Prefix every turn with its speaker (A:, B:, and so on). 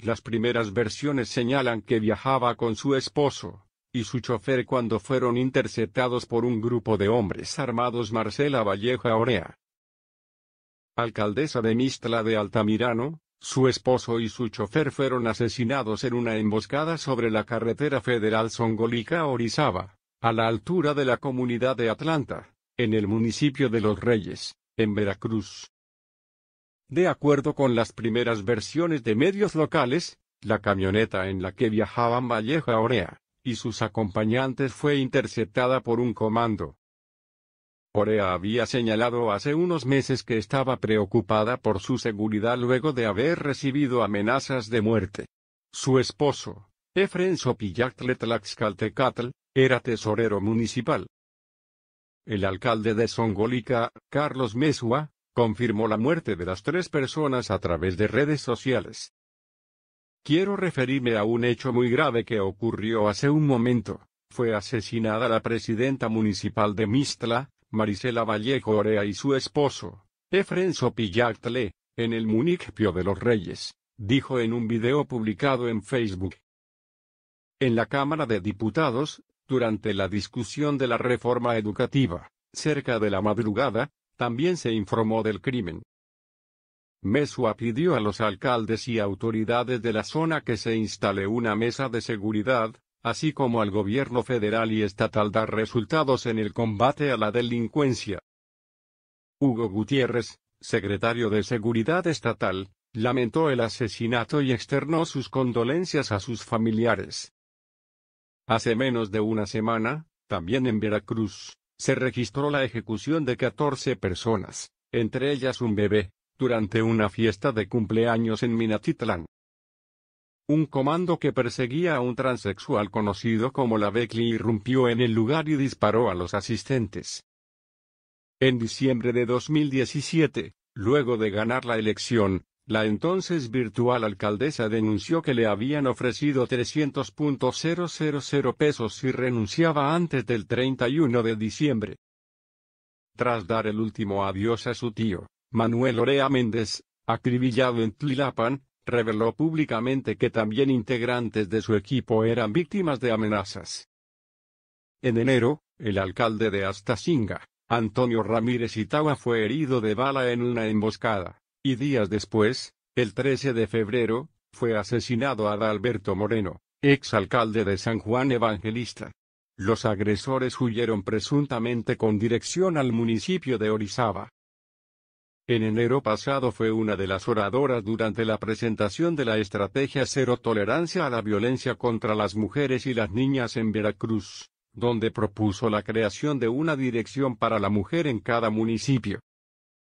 A: Las primeras versiones señalan que viajaba con su esposo y su chofer cuando fueron interceptados por un grupo de hombres armados Marcela Valleja Orea. Alcaldesa de Mistla de Altamirano, su esposo y su chofer fueron asesinados en una emboscada sobre la carretera federal Songolica-Orizaba, a la altura de la comunidad de Atlanta, en el municipio de Los Reyes, en Veracruz. De acuerdo con las primeras versiones de medios locales, la camioneta en la que viajaban Valleja Orea y sus acompañantes fue interceptada por un comando. Orea había señalado hace unos meses que estaba preocupada por su seguridad luego de haber recibido amenazas de muerte. Su esposo, Efren Sopillatl era tesorero municipal. El alcalde de Songolica, Carlos Mesua, confirmó la muerte de las tres personas a través de redes sociales. Quiero referirme a un hecho muy grave que ocurrió hace un momento. Fue asesinada la presidenta municipal de Mistla, Marisela Vallejo Orea y su esposo, Efren Sopillacle, en el municipio de Los Reyes, dijo en un video publicado en Facebook. En la Cámara de Diputados, durante la discusión de la reforma educativa, cerca de la madrugada, también se informó del crimen. Mesua pidió a los alcaldes y autoridades de la zona que se instale una mesa de seguridad, así como al gobierno federal y estatal dar resultados en el combate a la delincuencia. Hugo Gutiérrez, secretario de Seguridad Estatal, lamentó el asesinato y externó sus condolencias a sus familiares. Hace menos de una semana, también en Veracruz, se registró la ejecución de 14 personas, entre ellas un bebé, durante una fiesta de cumpleaños en Minatitlán. Un comando que perseguía a un transexual conocido como la Beckley irrumpió en el lugar y disparó a los asistentes. En diciembre de 2017, luego de ganar la elección, la entonces virtual alcaldesa denunció que le habían ofrecido 300.000 pesos si renunciaba antes del 31 de diciembre. Tras dar el último adiós a su tío, Manuel Orea Méndez, acribillado en Tlilapan, reveló públicamente que también integrantes de su equipo eran víctimas de amenazas. En enero, el alcalde de Astasinga, Antonio Ramírez Itagua fue herido de bala en una emboscada. Y días después, el 13 de febrero, fue asesinado Adalberto Moreno, ex alcalde de San Juan Evangelista. Los agresores huyeron presuntamente con dirección al municipio de Orizaba. En enero pasado fue una de las oradoras durante la presentación de la estrategia Cero Tolerancia a la Violencia contra las Mujeres y las Niñas en Veracruz, donde propuso la creación de una dirección para la mujer en cada municipio.